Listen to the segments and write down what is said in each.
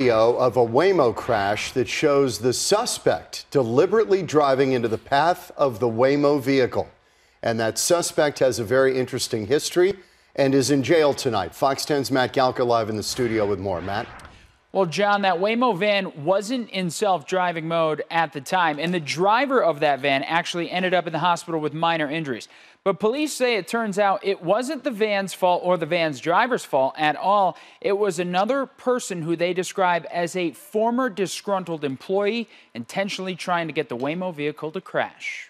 video of a Waymo crash that shows the suspect deliberately driving into the path of the Waymo vehicle. And that suspect has a very interesting history and is in jail tonight. Fox 10's Matt Galka live in the studio with more. Matt? Well, John, that Waymo van wasn't in self driving mode at the time, and the driver of that van actually ended up in the hospital with minor injuries. But police say it turns out it wasn't the van's fault or the van's driver's fault at all. It was another person who they describe as a former disgruntled employee intentionally trying to get the Waymo vehicle to crash.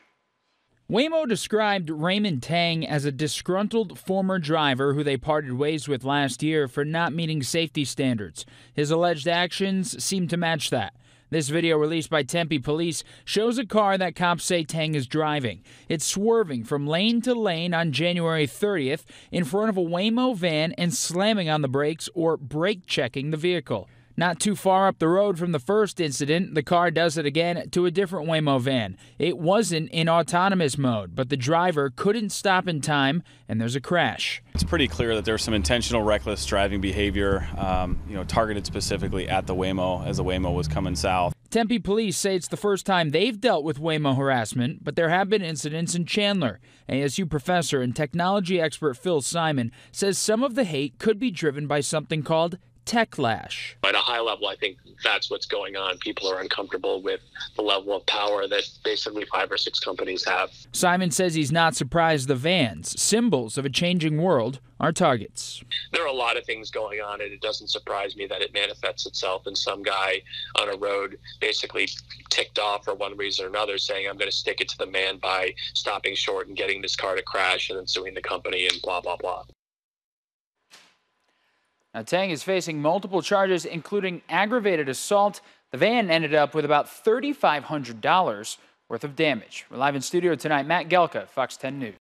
Waymo described Raymond Tang as a disgruntled former driver who they parted ways with last year for not meeting safety standards. His alleged actions seem to match that. This video released by Tempe police shows a car that cops say Tang is driving. It's swerving from lane to lane on January 30th in front of a Waymo van and slamming on the brakes or brake checking the vehicle. Not too far up the road from the first incident, the car does it again to a different Waymo van. It wasn't in autonomous mode, but the driver couldn't stop in time, and there's a crash. It's pretty clear that there's some intentional reckless driving behavior, um, you know, targeted specifically at the Waymo as the Waymo was coming south. Tempe police say it's the first time they've dealt with Waymo harassment, but there have been incidents in Chandler. ASU professor and technology expert Phil Simon says some of the hate could be driven by something called techlash. At a high level, I think that's what's going on. People are uncomfortable with the level of power that basically five or six companies have. Simon says he's not surprised the vans, symbols of a changing world, are targets. There are a lot of things going on, and it doesn't surprise me that it manifests itself in some guy on a road basically ticked off for one reason or another saying, I'm going to stick it to the man by stopping short and getting this car to crash and then suing the company and blah, blah, blah. Now, Tang is facing multiple charges, including aggravated assault. The van ended up with about $3,500 worth of damage. We're live in studio tonight. Matt Gelka, Fox 10 News.